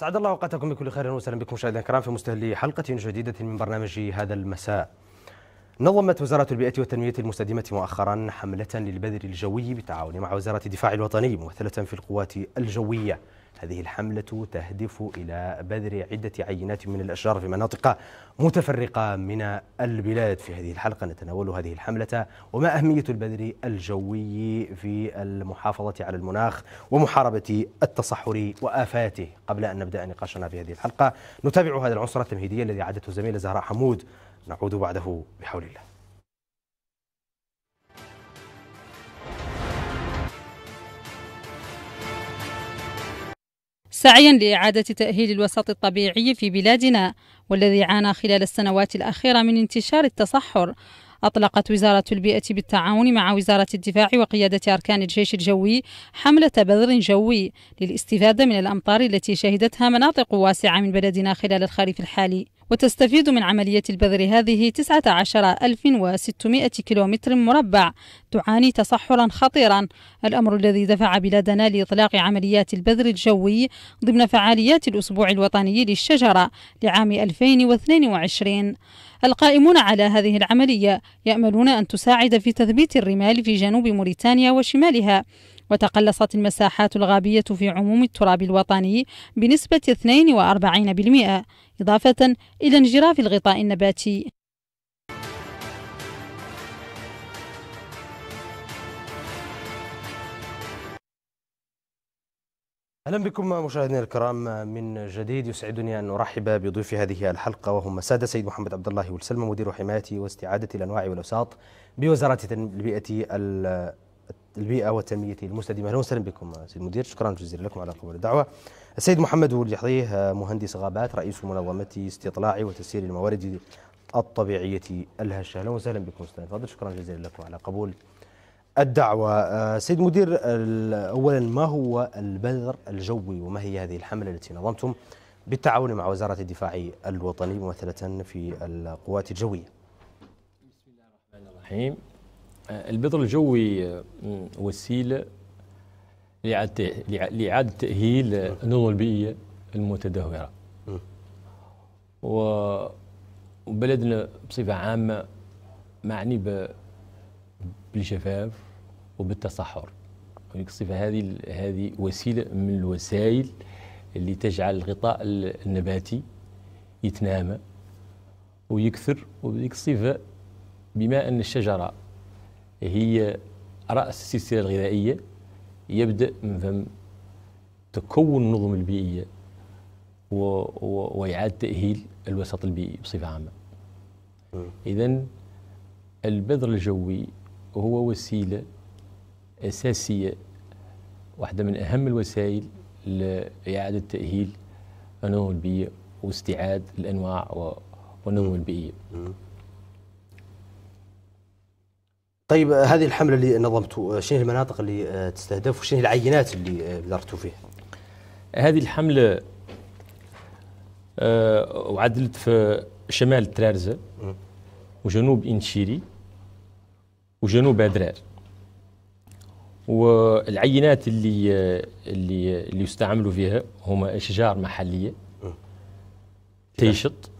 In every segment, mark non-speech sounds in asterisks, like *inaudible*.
أسعد الله أوقاتكم بكل خير وسهلا بكم مشاهدينا الكرام في مستهل حلقة جديدة من برنامج هذا المساء. نظمت وزارة البيئة والتنمية المستدامة مؤخرا حملة للبذر الجوي بالتعاون مع وزارة الدفاع الوطني ممثلة في القوات الجوية. هذه الحملة تهدف إلى بذر عدة عينات من الأشجار في مناطق متفرقة من البلاد في هذه الحلقة نتناول هذه الحملة وما أهمية البذر الجوي في المحافظة على المناخ ومحاربة التصحر وآفاته قبل أن نبدأ نقاشنا في هذه الحلقة نتابع هذا العنصر التمهيدي الذي عادته الزميلة زهراء حمود نعود بعده بحول الله سعيا لإعادة تأهيل الوسط الطبيعي في بلادنا والذي عانى خلال السنوات الأخيرة من انتشار التصحر أطلقت وزارة البيئة بالتعاون مع وزارة الدفاع وقيادة أركان الجيش الجوي حملة بذر جوي للاستفادة من الأمطار التي شهدتها مناطق واسعة من بلدنا خلال الخريف الحالي وتستفيد من عملية البذر هذه 19600 كيلومتر مربع تعاني تصحرا خطيرا الأمر الذي دفع بلادنا لإطلاق عمليات البذر الجوي ضمن فعاليات الأسبوع الوطني للشجرة لعام 2022 القائمون على هذه العملية يأملون أن تساعد في تثبيت الرمال في جنوب موريتانيا وشمالها وتقلصت المساحات الغابية في عموم التراب الوطني بنسبة 42% إضافة إلى انجراف الغطاء النباتي اهلا بكم مشاهدينا الكرام من جديد يسعدني ان ارحب بضيوف هذه الحلقه وهم ساده سيد محمد عبد الله والسلم مدير حمايه واستعاده الانواع والاوساط بوزاره البيئه البيئه والتنميه المستدامه اهلا وسهلا بكم سيد المدير شكرا جزيلا لكم على قبول الدعوه السيد محمد وليحضيه آه، مهندس غابات رئيس منظمة استطلاع وتسيير الموارد الطبيعية الهشة أهلا وسهلا بكم أستاذ فاضل شكرا جزيلا لكم على قبول الدعوة آه، سيد مدير أولا ما هو البذر الجوي وما هي هذه الحملة التي نظمتم بالتعاون مع وزارة الدفاع الوطني ممثلة في القوات الجوية بسم الله الرحمن الرحيم آه، البذر الجوي وسيلة لإعادة تأهيل النظم البيئية المتدهورة وبلدنا بصفة عامة معني بالجفاف وبالتصحر الصفة يعني هذه هذه وسيلة من الوسائل اللي تجعل الغطاء النباتي يتنامى ويكثر وبذيك الصفة بما أن الشجرة هي رأس السلسلة الغذائية يبدأ من فم تكون النظم البيئية وإعادة تأهيل الوسط البيئي بصفة عامة إذا البذر الجوي هو وسيلة أساسية واحدة من أهم الوسائل لإعادة تأهيل النظم البيئية واستعاد الأنواع والنظم البيئية طيب هذه الحمله اللي نظمتوا شنو المناطق اللي آه، تستهدف وشنو هي العينات اللي بدرتوا آه، فيها؟ هذه الحمله وعدلت آه، في شمال ترارزه وجنوب انشيري وجنوب ادرار والعينات اللي اللي اللي يستعملوا فيها هما اشجار محليه تيشط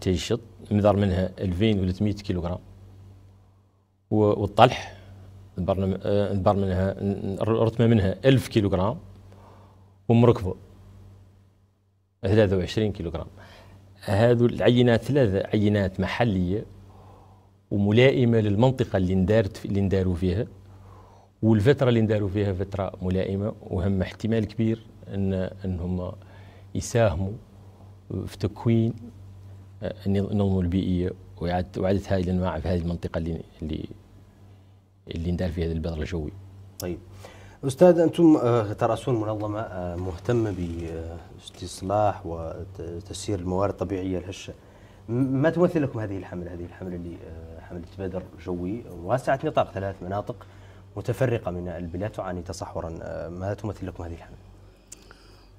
تيشط مقدار منها 2300 كيلوغرام والطلح نبر آه، منها رتمه منها 1000 كيلوغرام ومركبه 23 كيلوغرام هذو العينات ثلاث عينات محليه وملائمه للمنطقه اللي ندارت اللي نداروا فيها والفتره اللي نداروا فيها فتره ملائمه وهم احتمال كبير ان انهم يساهموا في تكوين آه، النظم البيئيه واعاده هذه الانواع في هذه المنطقه اللي اللي اللي ندار في هذا البذر الجوي طيب استاذ انتم آه، تراسون منظمه آه، مهتمه باستصلاح وتسيير الموارد الطبيعيه الهشه ما تمثل لكم هذه الحمله هذه الحمله اللي آه، حمله بدر جوي واسعه نطاق ثلاث مناطق متفرقه من البلاد تعاني تصحرا ما تمثل لكم هذه الحمله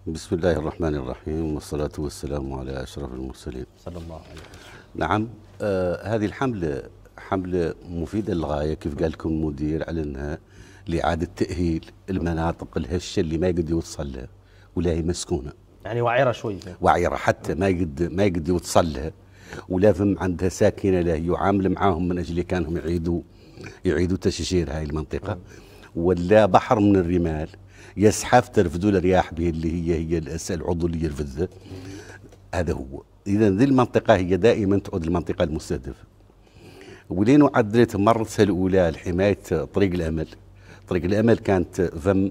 بسم الله الرحمن الرحيم والصلاة والسلام على أشرف المرسلين صلى الله عليه وسلم نعم آه هذه الحملة حملة مفيدة للغاية كيف قال لكم المدير انها لإعادة تأهيل المناطق الهشة اللي ما يقدر يوصل لها ولا هي مسكونة يعني وعيرة شوي وعيرة حتى ما يقدر ما يقدر يوصل لها ولا فم عندها ساكنة لا يعامل معاهم من أجل كانهم يعيدوا يعيدوا تشجير هاي المنطقة ولا بحر من الرمال يزحف ترفدوا الرياح به اللي هي هي العضو اللي يرفدها هذا هو اذا ذي المنطقه هي دائما تعود المنطقه المستهدفه ولين عدلت مرة الأولى لحماية طريق الأمل طريق الأمل كانت فم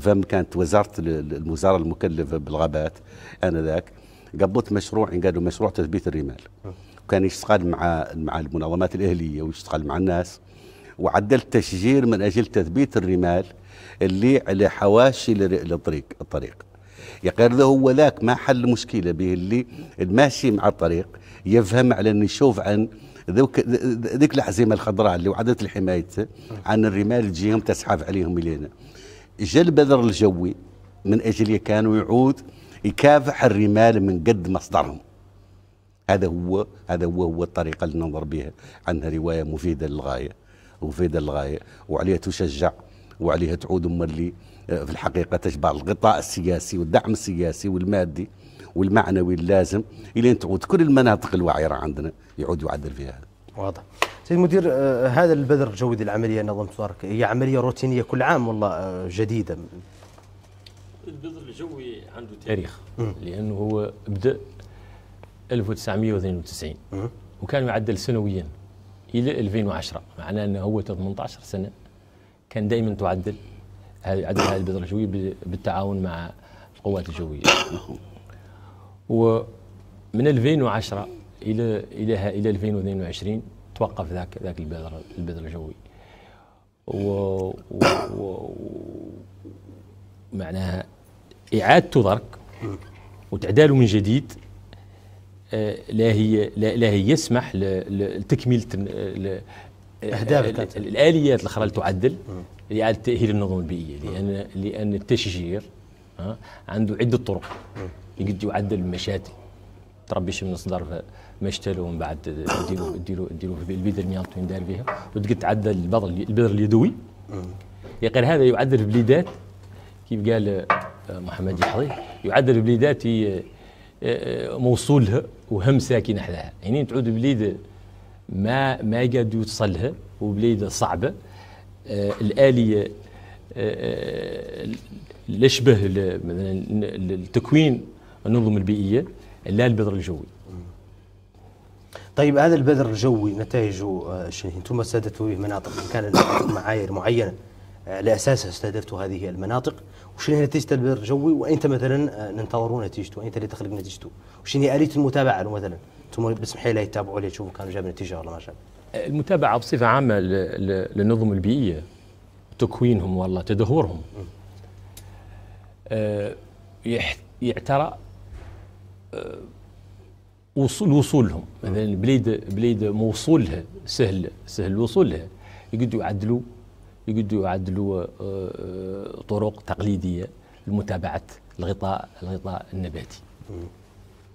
فم كانت وزارة المزارع المكلفة بالغابات آنذاك قبضت مشروع قالوا مشروع تثبيت الرمال وكان يشتغل مع مع المنظمات الأهلية ويشتغل مع الناس وعدلت تشجير من أجل تثبيت الرمال اللي على حواشي للطريق الطريق يا غير هو ذاك ما حل مشكله به اللي الماشي مع الطريق يفهم على أنه يشوف عن ذوك ذيك الحزيمه الخضراء اللي وعدت الحمايه عن الرمال تجيهم تسحب عليهم الينا جا البذر الجوي من اجل كانوا يعود يكافح الرمال من قد مصدرهم هذا هو هذا هو هو الطريقه اللي ننظر بها عنها روايه مفيده للغايه مفيده للغايه وعليها تشجع وعليها تعود امه اللي آه، في الحقيقه تجبر الغطاء السياسي والدعم السياسي والمادي والمعنوي اللازم الى ان تعود كل المناطق الوعره عندنا يعود يعدل فيها هذا واضح سيد المدير آه هذا البذر الجوي العمليه النظام صارك هي عمليه روتينيه كل عام والله آه جديده البذر الجوي عنده تاريخ م. لانه هو بدا 1992 م. وكان يعدل سنويا الى 2010 معناه انه هو 18 سنه كان دائما تعدل عدل هذه البذره الجويه بالتعاون مع القوات الجويه *coughs* ومن 2010 الى الى الى 2022 توقف ذاك ذاك البذر البذر الجوي و, و, و معناها اعادته درك وتعداله من جديد آه، لا هي لا هي يسمح لتكميله الاهداف الاليات الاخرى اللي تعدل لاعاده تاهيل النظم البيئيه لان لان التشجير آه، عنده عده طرق يقدوا يعدل المشاتل تربي من الصدر مشتلو ومن بعد ديروا ديروا ديروا في البذر اللي انتم داير فيها وتقد تعدل البذر البذر اليدوي غير هذا يعدل البليدات بليدات كيف قال آه، محمد يحضي يعدل البليدات بليدات آه، آه، موصولها وهم ساكن حداها يعني تعود بليد ما ما قاد يوصلها وبليد صعبه الاليه الاشبه مثلا التكوين النظم البيئيه لا البذر الجوي طيب هذا البذر الجوي نتائجه آه، شنو انتم استهدفتوا به مناطق كان *coughs* معايير معينه آه، لاساسها استهدفتوا هذه المناطق وشنو هي نتيجه البذر الجوي وانت مثلا آه، ننتظروا نتيجته وانت اللي تخلق نتيجته وشنو هي اليه المتابعه له مثلا انتم بس لي يتابعوا لي يشوفوا كان جاب نتيجه ولا ما جاب المتابعه بصفه عامه للنظم البيئيه تكوينهم والله تدهورهم يعترى وصول وصولهم مثلا بليد بليد موصولها سهل سهل الوصول لها يقدروا يعدلوا يقدروا يعدلوا آه، آه، طرق تقليديه لمتابعه الغطاء الغطاء النباتي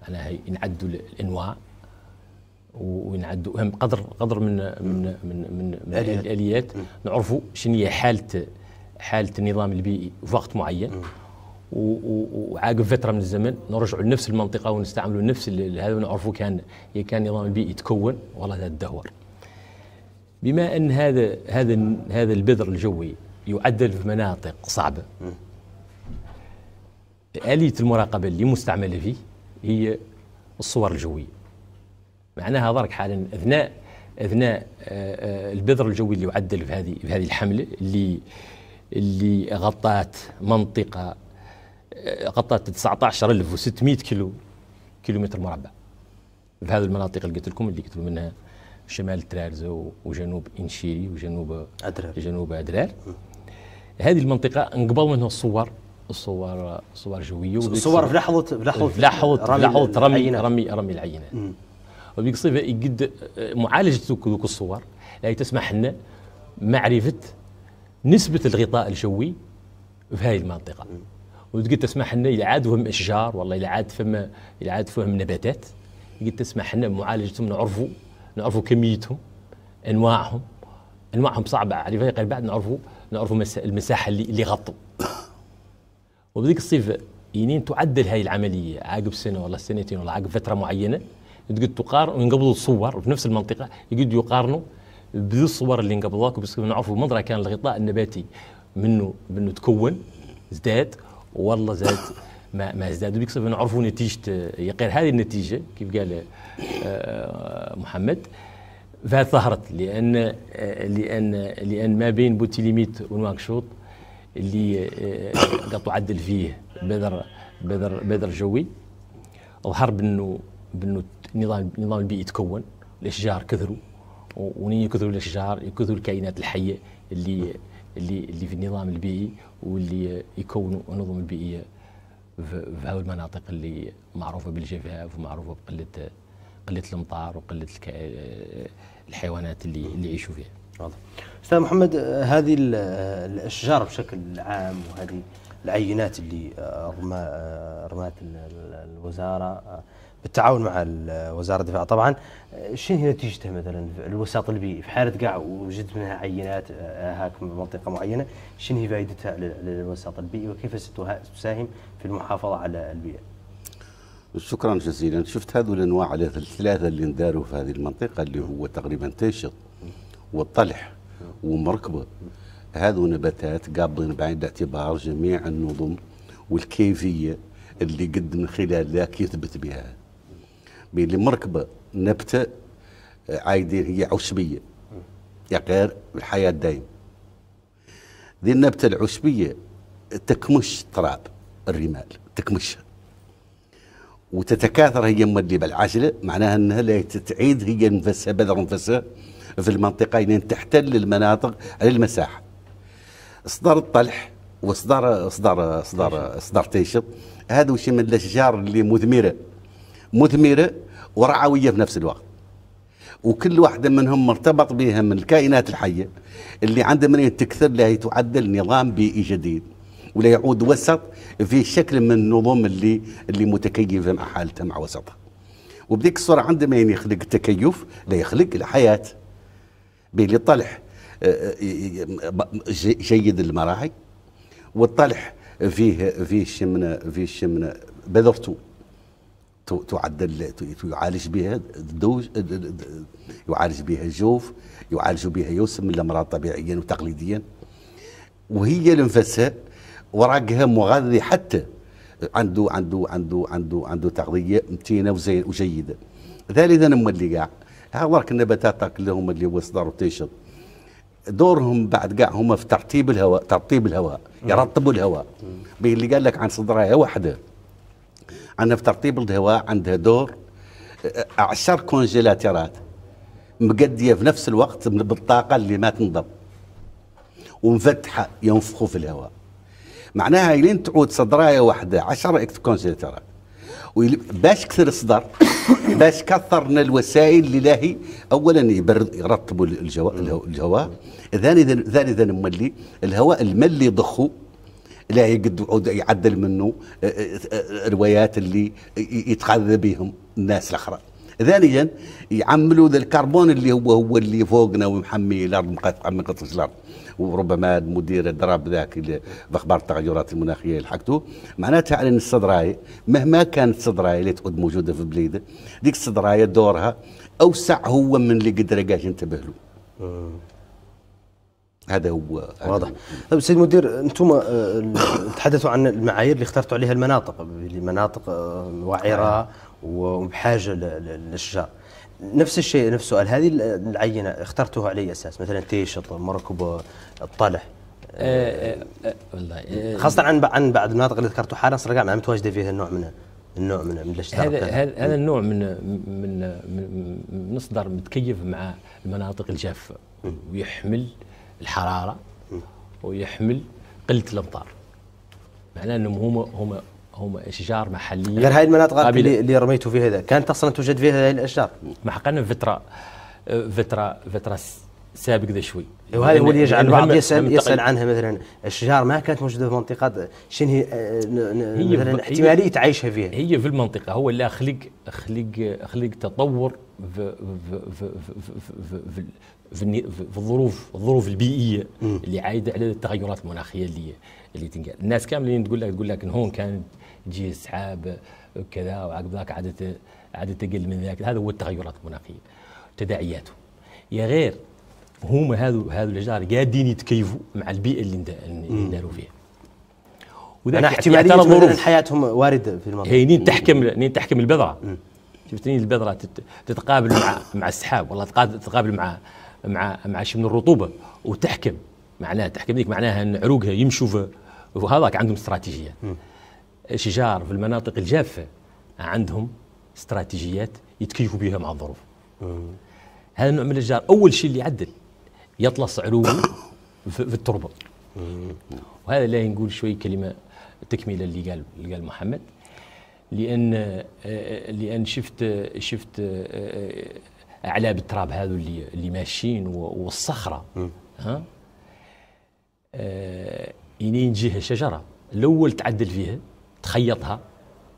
هي ينعدوا الانواع وينعدوا هم قدر قدر من من من من, من الاليات نعرفوا شنو هي حاله حاله النظام البيئي في وقت معين وعاقب فتره من الزمن نرجعوا لنفس المنطقه ونستعملوا نفس هذا ونعرفوا كان كان نظام البيئي يتكون والله تدهور بما ان هذا هذا هذا البذر الجوي يعدل في مناطق صعبه آلية المراقبة اللي مستعملة فيه هي الصور الجوية معناها ضرك حالا أثناء أثناء آه، آه، البذر الجوي اللي يعدل في هذه في هذه الحملة اللي اللي غطات منطقة غطت 19600 كيلو كيلومتر مربع هذه المناطق اللي قلت لكم اللي قلت منها شمال ترارز وجنوب انشيري وجنوب ادرار جنوب ادرار هذه المنطقه انقبض منها الصور الصور صور جويه صور في لحظه في لحظه في لحظه رمي لحظه رمي رمي رمي العينات وبيك صفه قد معالجه ذوك الصور لا تسمح لنا معرفه نسبه الغطاء الجوي في هذه المنطقه وتقد تسمح لنا الى عاد فهم اشجار والله الى عاد فهم الى عاد فهم نباتات تقد تسمح لنا بمعالجتهم نعرفوا نعرفوا كميتهم انواعهم انواعهم صعبه على فكره بعد نعرفوا نعرفوا المساحه اللي اللي غطوا وبذيك الصيف ينين تعدل هاي العمليه عقب سنه ولا سنتين ولا عقب فتره معينه تقدر تقارن ونقبضوا الصور في نفس المنطقه يقدروا يقارنوا بذي الصور اللي نقبضوها نعرفوا المنظره كان الغطاء النباتي منه منه تكون ازداد والله زاد ما ما زاد بيكسب نعرفوا نتيجه يقير هذه النتيجه كيف قال آه، محمد فظهرت لان آه، لان لان ما بين بوتيليميت ونواكشوط اللي آه، قطعوا عدل فيه بدر بدر بدر جوي ظهر بانه بانه النظام النظام البيئي تكون الاشجار كثروا وني كثروا الاشجار كثروا الكائنات الحيه اللي اللي اللي في النظام البيئي واللي يكونوا النظم البيئيه في هذه المناطق اللي معروفه بالجفاف ومعروفه بقله قله الامطار وقله الحيوانات اللي اللي يعيشوا فيها. واضح. استاذ محمد هذه الاشجار بشكل عام وهذه العينات اللي آه، رمات آه، الوزاره آه، بالتعاون مع وزاره الدفاع طبعا شنو هي نتيجته مثلا الوساط البيئي في حاله قاع وجد منها عينات آه، هاك من منطقه معينه شنو هي فائدتها للوساط البيئي وكيف ستساهم في المحافظه على البيئه؟ شكرا جزيلا شفت هذو الانواع الثلاثه اللي نداروا في هذه المنطقه اللي هو تقريبا تيشط والطلح ومركبه هذو نباتات قابلين بعين الاعتبار جميع النظم والكيفيه اللي قد من خلال ذاك يثبت بها بين اللي مركبه نبته آه، عايدين هي عشبيه يا غير الحياه دايم ذي النبته العشبيه تكمش تراب الرمال تكمشها وتتكاثر هي اللي بالعجله معناها انها لا تعيد هي نفسها بذر نفسها في المنطقه يعني تحتل المناطق على المساحه اصدار الطلح واصدار اصدار اصدار اصدار تيشط هذا وش من الاشجار اللي مثمره مثمره ورعويه في نفس الوقت وكل واحدة منهم مرتبط بها من الكائنات الحية اللي عندما تكثر لا تعدل نظام بيئي جديد ولا يعود وسط في شكل من النظم اللي اللي متكيفة مع حالتها مع وسطها وبديك الصورة عندما يعني يخلق التكيف لا يخلق الحياة بين الطلح آه، آه، آه، جيد المراعي والطلح فيه فيه شمنة فيه شمنة بذرته تعدل يعالج بها الدوج يعالج بها الجوف يعالج بها يوسم من الامراض طبيعيا وتقليديا وهي الانفساء وراقها مغذي حتى عنده عنده عنده عنده عنده تغذيه متينه وزين وجيده ذلك هم اللي قاع ها ورك النباتات اللي هو اللي وصدروا دورهم بعد قاع هما في ترتيب الهواء ترطيب الهواء يرطبوا الهواء اللي قال لك عن صدرها واحده عندنا في ترطيب الهواء عندها دور عشر كونجيلاترات مقديه في نفس الوقت بالطاقه اللي ما تنضب ومفتحه ينفخوا في الهواء معناها لين تعود صدرايه واحده 10 كونجيلاترات باش كثر الصدر *coughs* باش كثرنا الوسائل اللي لاهي اولا يبرد يرطبوا الجو... الهواء ثاني ثاني مولي الهواء الملي يضخوا لا يقد يعدل منه آه، آه، آه، روايات اللي يتغذى بهم الناس الاخرى ثانيا يعملوا ذا الكربون اللي هو هو اللي فوقنا ومحمي الارض محمي قطرش الارض وربما المدير الدراب ذاك اللي في اخبار التغيرات المناخيه لحقته معناتها على ان الصدرايه مهما كانت الصدرايه اللي تعود موجوده في بليده ديك الصدرايه دورها اوسع هو من اللي قدر قاش ينتبه له. هذا هو واضح طيب سيد مدير انتم آه، تحدثوا عن المعايير اللي اخترتوا عليها المناطق المناطق آه، وعره نعم. وبحاجه للاشجار نفس الشيء نفس السؤال هذه العينه اخترتوها على اي اساس مثلا تيشط مركب الطلح آه، والله خاصه عن عن بعض المناطق اللي ذكرتوا حالا صرا ما متواجده فيها النوع من طيب. النوع من من هذا هذا النوع من من مصدر متكيف مع المناطق الجافه ويحمل الحراره ويحمل قله الامطار معناه انهم هما هما هما اشجار محليه غير هاي المناطق اللي, اللي رميتوا فيها هذا كانت اصلا توجد فيها هذه الاشجار ما حقنا فتره فتره فتره سابق ذا شوي إيه، وهذا هو اللي يجعل البعض يسال يسال عنها مثلا الشجار ما كانت موجوده في منطقه شنو هي آه، مثلا احتماليه عيشها فيها هي في المنطقه هو اللي خلق خلق خلق تطور في في, في, في, في, في الظروف الظروف البيئيه اللي عايده على التغيرات المناخيه اللي اللي تنقال الناس كاملين تقول لك تقول لك هون كان تجي السحاب كذا وعقب ذاك عادت عادت تقل من ذاك هذا هو التغيرات المناخيه تداعياته يا غير هما هذو هذو الاشجار قاعدين يتكيفوا مع البيئه اللي داروا فيها وذاك انا احتماليه حياتهم وارده في المنطقه هي نين تحكم نين تحكم البذره شفتني البذره تتقابل مع مع السحاب والله تتقابل مع مع مع شيء من الرطوبه وتحكم معناها تحكم ديك معناها ان عروقها يمشوا وهذاك عندهم استراتيجيه الشجار في المناطق الجافه عندهم استراتيجيات يتكيفوا بها مع الظروف هذا النوع من الاشجار اول شيء اللي يعدل يطلس عروقه *coughs* في التربه وهذا لا نقول شوي كلمه تكمله اللي قال اللي قال محمد لان آه، آه، لان شفت شفت آه، اعلاب التراب هذو اللي اللي ماشيين والصخره ها آه ينين جهه شجره الاول تعدل فيها تخيطها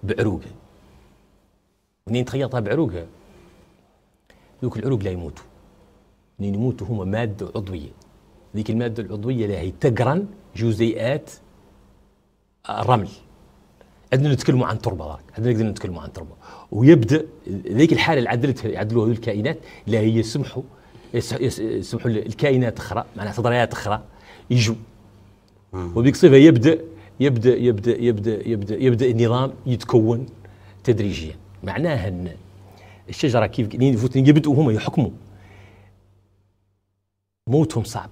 بعروقها منين تخيطها بعروقها ذوك العروق لا يموتوا منين يموتوا هما ماده عضويه ذيك الماده العضويه لا هي تقرن جزيئات الرمل عندنا نتكلموا عن تربه ذاك عندنا نقدر نتكلموا عن تربه ويبدا ذيك الحاله اللي عدلتها يعدلوها هذول الكائنات لا هي يسمحوا يسمحوا الكائنات اخرى معناها تضريات اخرى يجوا وبيك صفه يبدا يبدا يبدا يبدا يبدا يبدا النظام يتكون تدريجيا معناها ان الشجره كيف يبداوا هم يحكموا موتهم صعب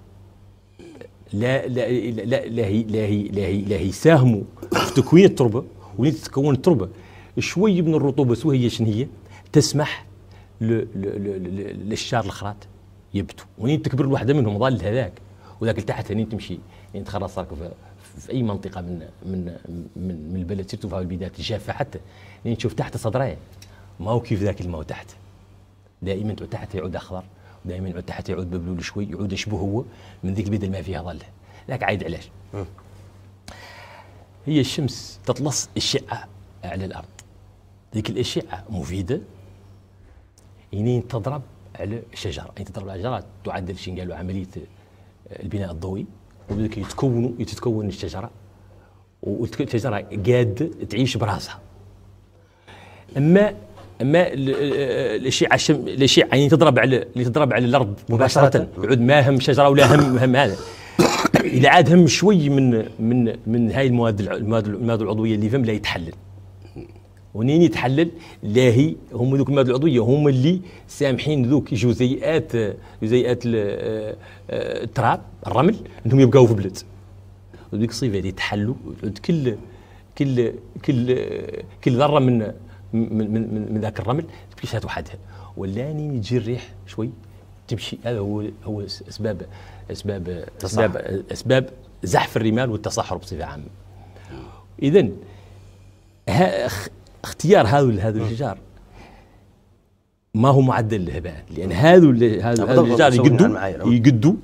لا لا لا لا هي لا هي لا هي, لا هي يساهموا في تكوين التربه وين تتكون التربه شوي من الرطوبه سو هي شنو هي تسمح للشار الخرات يبتو وين تكبر الوحده منهم ظل هذاك وذاك لتحت هني تمشي يعني تخلص راك في اي منطقه من من من, من البلد سيرتو في البدايات الجافه حتى يعني تشوف تحت صدراي ما هو كيف ذاك الماء تحت دائما تحت يعود اخضر دائما يعود تحت يعود ببلول شوي يعود شبه هو من ذيك البيضه ما فيها ظل لك عايد علاش هي الشمس تطلس اشعه على الارض ذيك الاشعه مفيده يعني تضرب على الشجره يعني تضرب على الشجره تعدل شنو قالوا عمليه آه، البناء الضوئي وبدك يتكونوا يتتكون الشجره والشجره قاد تعيش براسها اما اما آه، آه، الاشعه الشم... الاشعه يعني تضرب على اللي تضرب على الارض مباشره يعود ما هم شجره ولا هم هم هذا الى عاد هم شوي من من من هاي المواد المواد المواد العضويه اللي فهم لا يتحلل ونين يتحلل لا هي هم ذوك المواد العضويه هم اللي سامحين ذوك جزيئات جزيئات آه، التراب الرمل انهم يبقاو في بلد وذيك الصفه اللي تحلوا كل كل كل كل ذره من من من, من ذاك الرمل تكشات وحدها ولاني يجي الريح شوي تمشي هذا هو هو اسباب اسباب اسباب اسباب زحف الرمال والتصحر بصفه عامه اذا اختيار هذو هذو نعم. الاشجار ما هو معدل للهباء لان هذو هذو الاشجار يقدوا يقدوا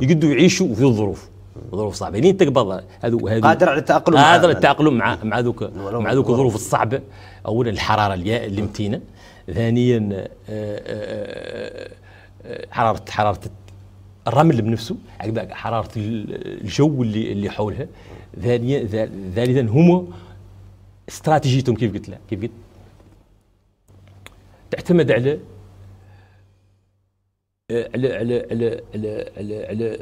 يقدوا يعيشوا في الظروف ظروف صعبه لين يعني تقبض هذو هذو قادر على التاقلم قادر على التاقلم مع مع ذوك مع ذوك الظروف الصعبه اولا الحراره المتينه ثانيا آآ آه، آآ آه، آه، حراره حراره الرمل بنفسه عقب حراره الجو اللي اللي حولها ثانيا ثالثا هما استراتيجيتهم كيف قلت لك كيف قلت تعتمد على على على على على, على, على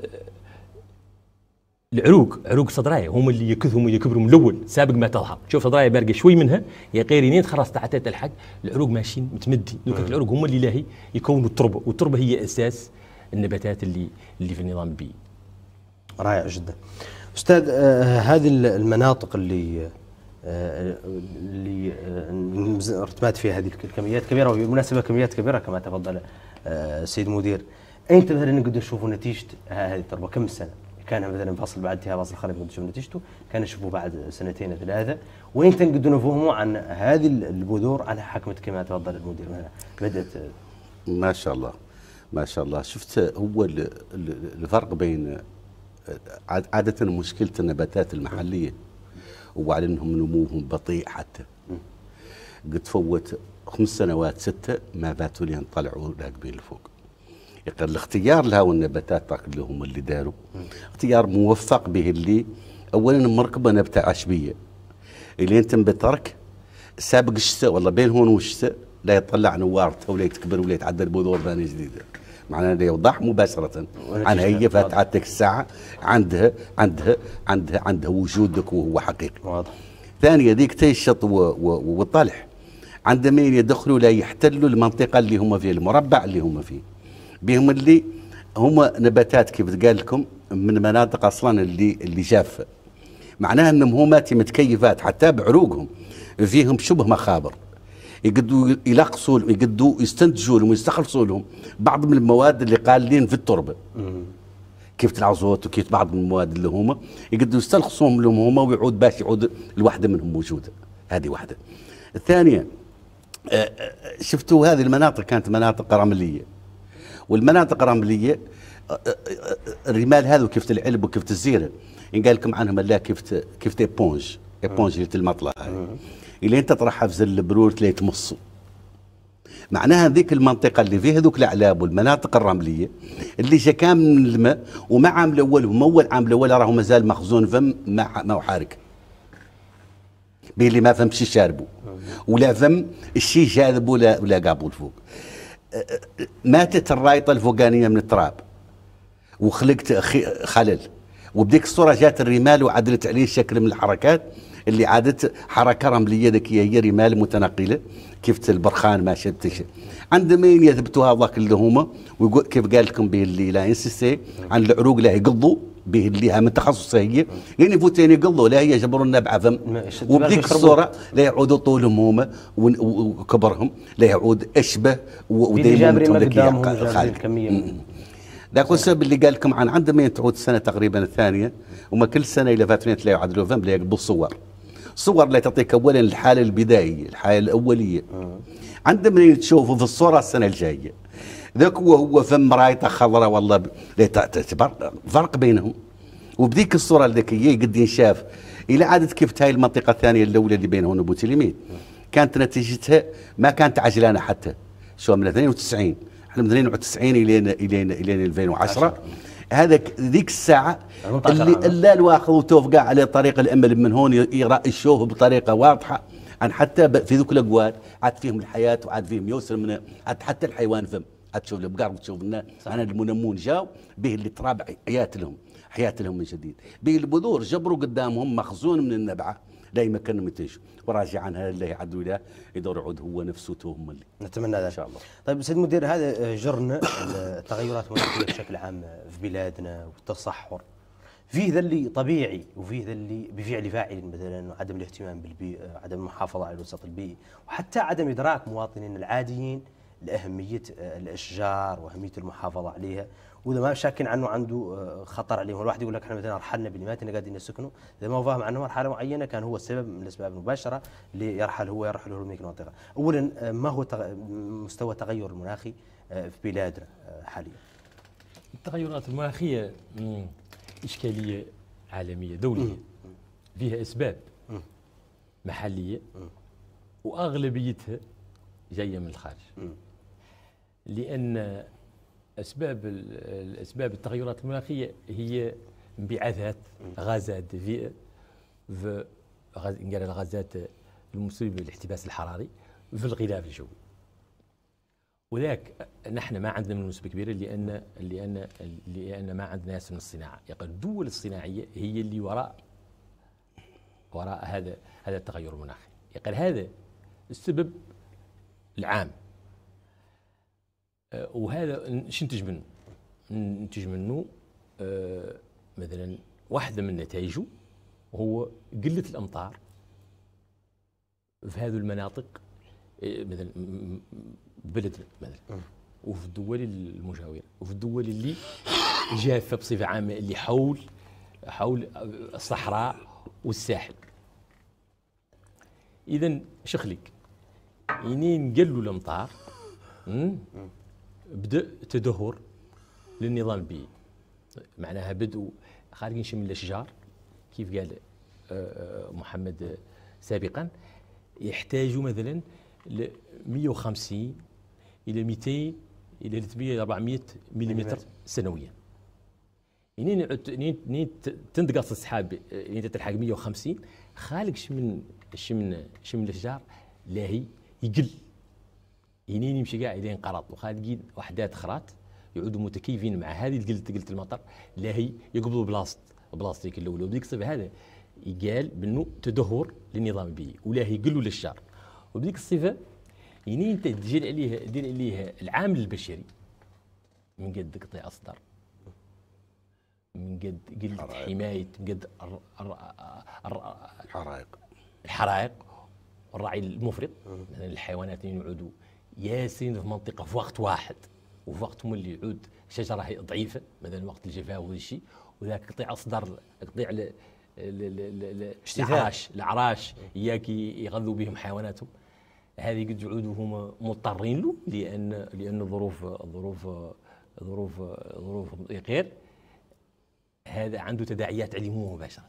العروق عروق صدراي هما اللي يكثوا ويكبروا من الاول سابق ما تظهر شوف صدراي بارقه شوي منها يا قيرينين خلاص حتى تلحق العروق ماشيين متمدي دوك العروق هما اللي لاهي يكونوا التربه والتربه هي اساس النباتات اللي اللي في النظام البيئي رائع جدا استاذ آه هذه المناطق اللي آه، اللي آه فيها هذه الكميات كبيره وبالمناسبه كميات كبيره كما تفضل السيد آه مدير اين تظهر انك نشوفوا نتيجه هذه التربه كم سنه كان مثلا فصل انتهاء فصل الخريف قد شفنا نتيجته كان نشوفه بعد سنتين ثلاثه وين تنقدوا نفهموا عن هذه البذور على حكمه كما تفضل المدير هنا بدات ما شاء الله ما شاء الله شفت هو الفرق بين عاده مشكله النباتات المحليه هو على انهم نموهم بطيء حتى قد فوت خمس سنوات سته ما باتوا لين طلعوا راكبين لفوق يقدر الاختيار لها والنباتات تاكل هم اللي داروا اختيار موفق به اللي اولا مركبه نبته عشبيه اللي تنبت بترك سابق الشتاء والله بين هون والشتاء لا يطلع نوار ولا يتكبر ولا يتعدل بذور ثانيه جديده معناها هذا يوضح مباشرة عن هي فتعتك الساعة عندها عندها عندها عندها وجودك وهو حقيقي واضح ثانية ذيك تيشط والطلح عندما يدخلوا لا يحتلوا المنطقة اللي هم فيها المربع اللي هم فيه بهم اللي هما نباتات كيف قال لكم من مناطق اصلا اللي اللي جافه معناها انهم هما متكيفات حتى بعروقهم فيهم شبه مخابر يقدوا يلقصوا يقدوا يستنتجوا لهم ويستخلصوا لهم بعض من المواد اللي قالين في التربه كيف العزوت وكيف بعض من المواد اللي هما يقدوا يستلخصوهم لهم هما ويعود باش يعود الوحده منهم موجوده هذه واحده الثانيه آه، آه، شفتوا هذه المناطق كانت مناطق رمليه والمناطق الرمليه الرمال هذو كيف العلب وكيف الزيره ان قال لكم عنهم لا كيف كيف ايبونج ايبونج اللي المطلع هاي اللي انت تطرحها في زل البرور تلاقي تمصوا معناها ذيك المنطقه اللي فيها ذوك الاعلاب والمناطق الرمليه اللي جا كامل من الماء وما عام الاول وما اول عام الاول راهو مازال مخزون فم ما ما حارق بيه اللي ما فهمش يشاربوا ولا فم الشيء جاذب ولا ولا قابول فوق ماتت الرايطه الفوقانيه من التراب وخلقت خلل وبديك الصوره جات الرمال وعدلت عليه شكل من الحركات اللي عادت حركه رمليه ذكيه هي رمال متنقله كيف البرخان ما شدتش عندما يثبتوا هذاك اللي هما ويقول كيف قال لكم به اللي لا عن العروق لا يقضوا به لها من تخصصها هي يعني فوتين يقلوا لا هي جبرونا بعفم وبديك الصوره لا يعود طولهم هما وكبرهم لا يعود اشبه ودائما الخالق ذاك السبب اللي قال لكم عن عندما تعود سنه تقريبا الثانيه وما كل سنه الى فاتنيت لا يعادلوا فم لا يقبل صور صور لا تعطيك اولا الحاله البدائيه الحاله الاوليه عندما تشوفوا في الصوره السنه الجايه ذاك هو هو فم رايطه خضراء والله فرق بينهم وبذيك الصوره الذكيه قد ينشاف الى عادت كيف هاي المنطقه الثانيه الاولى اللي بينهم هون وبوتليمين كانت نتيجتها ما كانت عجلانه حتى سواء من 92 احنا من 92 إلى إلى إلى 2010 هذاك ذيك الساعه اللي لا الواحد وتوفق على طريق الامل من هون يشوف بطريقه واضحه عن حتى في ذوك الاقوال عاد فيهم الحياه وعاد فيهم يوسر من حتى الحيوان فهم تشوف البقار وتشوف انا المنمون جاو به اللي ترابع حيات لهم حيات لهم من جديد به البذور جبروا قدامهم مخزون من النبعه لا يمكنهم تنشو وراجع عنها لله عز وجل يدور عود هو نفسه توهم اللي نتمنى ذلك ان شاء الله طيب سيد مدير هذا جرنا التغيرات المناخيه بشكل عام في بلادنا والتصحر فيه ذا اللي طبيعي وفيه ذا اللي بفعل فاعل مثلا عدم الاهتمام بالبيئه، عدم المحافظه على الوسط البيئي، وحتى عدم ادراك مواطنين العاديين لاهميه آه، الاشجار واهميه المحافظه عليها واذا ما شاكين عنه عنده آه، خطر عليهم الواحد يقول لك احنا مثلا رحلنا بنيماتنا قاعدين نسكنوا اذا ما فاهم عنه مرحله معينه كان هو السبب من الاسباب المباشره ليرحل هو يرحل هو من المنطقه اولا آه، ما هو مستوى التغير المناخي في بلادنا حاليا التغيرات المناخيه اشكاليه عالميه دوليه فيها اسباب محليه واغلبيتها جايه من الخارج لان اسباب اسباب التغيرات المناخيه هي انبعاثات غازات في قال الغازات المسببه للاحتباس الحراري في الغلاف الجوي وذاك نحن ما عندنا من نسبه كبيره لان لان لان ما عندنا ناس من الصناعه يقول الدول الصناعيه هي اللي وراء وراء هذا هذا التغير المناخي يقول هذا السبب العام آه، وهذا شنو ننتج منه؟ ننتج منه آه، مثلا واحده من نتائجه هو قله الامطار في هذه المناطق آه، مثلا بلدنا مثلا وفي الدول المجاوره وفي الدول اللي جافه بصفه عامه اللي حول حول الصحراء والساحل اذا شخلك ينين قلوا الامطار بدء تدهور للنظام البيئي معناها بدء خارجين شي من الاشجار كيف قال آه، آه، محمد آه، سابقا يحتاجوا مثلا ل 150 الى 200 الى 300 400 ملم سنويا يعني, يعني, يعني تندقص السحاب يعني تلحق 150 خالق شي من شي من شي من الاشجار لاهي يقل ينين يمشي قاعد الين قرط وخالقين وحدات خرات يعودوا متكيفين مع هذه قلت قلت المطر لا هي يقبضوا بلاصت بلاصتك الاولى وبديك الصف هذا يقال بانه تدهور للنظام البيئي ولا هي قلوا للشر وبديك الصفه يعني انت تدير عليه دير عليه العامل البشري من قد قطع اصدر من قد قلة حماية من قد الحرائق الحرائق والراعي المفرط مثلا الحيوانات يعودوا ياسين في منطقه في وقت واحد وفي وقت ملي يعود شجره ضعيفه مثلا وقت الجفاف وهذا الشيء وذاك قطيع اصدر قطيع العراش العراش ياك يغذوا بهم حيواناتهم هذه قد يعودوا هم مضطرين له لان لان ظروف ظروف ظروف ظروف غير هذا عنده تداعيات عليه مباشره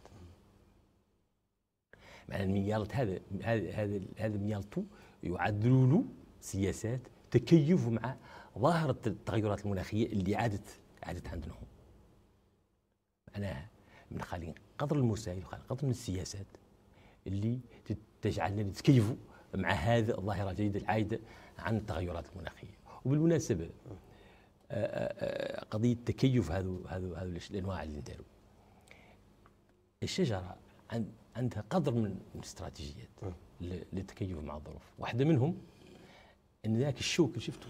معنى الميالط هذا هذا هذا الميالطو يعدلوا له سياسات تكيف مع ظاهرة التغيرات المناخية اللي عادت عادت عندنا معناها من خالين قدر المسائل وخالين قدر من السياسات اللي تجعلنا نتكيفوا مع هذه الظاهرة الجديدة العائدة عن التغيرات المناخية وبالمناسبة آه، آه، آه، قضية تكيف هذو هذو هذو الأنواع اللي نداروا الشجرة عندها قدر من الاستراتيجيات للتكيف مع الظروف واحدة منهم ان ذاك الشوك اللي شفته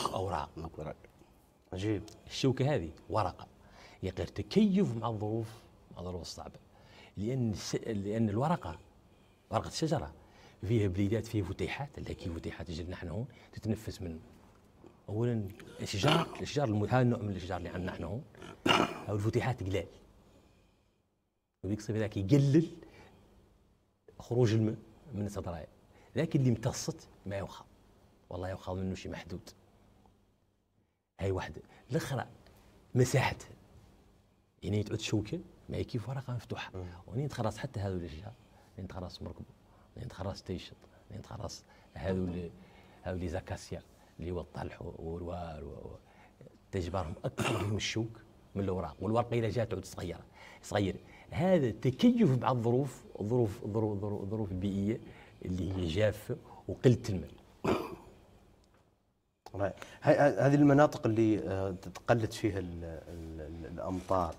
شوك اوراق عجيب الشوكه هذه ورقه يقدر تكيف مع الظروف مع الظروف الصعبه لان لان الورقه ورقه الشجره فيها بليدات فيها فتيحات اللي كيف فتيحات يجي نحن هون تتنفس من اولا الاشجار الاشجار هذا النوع من الاشجار اللي عندنا نحن هون او الفتيحات قلال ويقصد ذاك يقلل خروج الماء من الصدرايا لكن اللي امتصت ما يوخى والله ياخذ منه شيء محدود هاي واحده الاخرى مساحتها يعني تعود شوكه ما هي كيف ورقه مفتوحه وين تخلص حتى هذول الرجال انت تخلص مركب انت خلاص تيشط هذو اللي هذول هذول زاكاسيا اللي هو الطلح والوار تجبرهم من الشوك من الاوراق والورقه إذا جات تعود صغيره صغيره هذا تكيف مع الظروف الظروف الظروف الظروف البيئيه اللي هي جافه وقله الماء هذه المناطق اللي آه، تقلت فيها الامطار